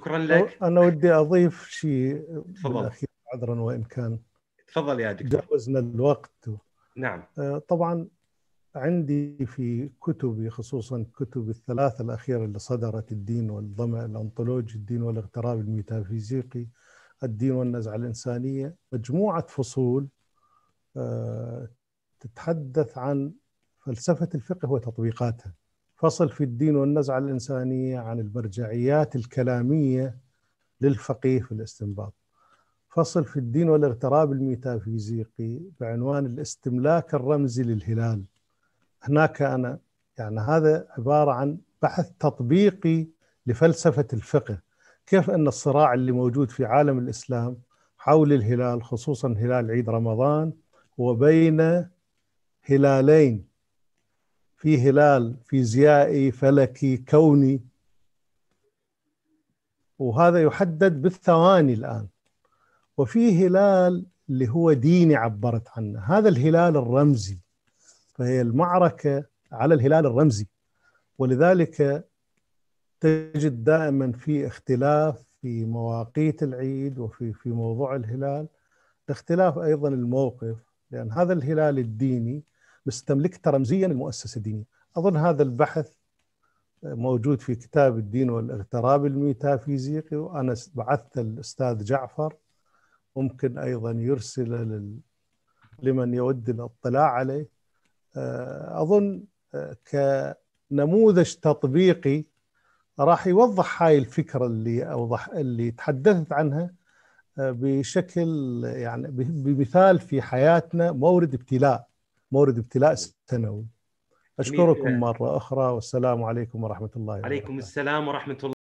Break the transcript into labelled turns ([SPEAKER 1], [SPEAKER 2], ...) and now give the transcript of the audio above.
[SPEAKER 1] شكرا لك انا ودي اضيف شيء تفضل عذرا وان كان تفضل يا دكتور تجاوزنا الوقت نعم آه، طبعا عندي في كتبي خصوصا كتب الثلاثة الأخيرة اللي صدرت الدين والضمع الأنطولوجي الدين والاغتراب الميتافيزيقي الدين والنزعة الإنسانية مجموعة فصول آه، تتحدث عن فلسفة الفقه وتطبيقاتها فصل في الدين والنزعة الإنسانية عن المرجعيات الكلامية للفقيه في الاستنباط فصل في الدين والاغتراب الميتافيزيقي بعنوان الاستملاك الرمزي للهلال هناك أنا يعني هذا عبارة عن بحث تطبيقي لفلسفة الفقه كيف أن الصراع اللي موجود في عالم الإسلام حول الهلال خصوصا هلال عيد رمضان وبين هلالين في هلال فيزيائي فلكي كوني وهذا يحدد بالثواني الآن وفي هلال اللي هو ديني عبرت عنه هذا الهلال الرمزي فهي المعركة على الهلال الرمزي ولذلك تجد دائما في اختلاف في مواقيت العيد وفي في موضوع الهلال اختلاف ايضا الموقف لان هذا الهلال الديني تملكت رمزيا المؤسسه الدينيه اظن هذا البحث موجود في كتاب الدين والاغتراب الميتافيزيقي وانا بعثت الاستاذ جعفر ممكن ايضا يرسل لل... لمن يود الاطلاع عليه آه، اظن آه، كنموذج تطبيقي راح يوضح هاي الفكره اللي اوضح اللي تحدثت عنها آه، بشكل يعني بمثال في حياتنا مورد ابتلاء مورد ابتلاء سنوي أشكركم مرة أخرى والسلام عليكم ورحمة الله عليكم السلام ورحمة الله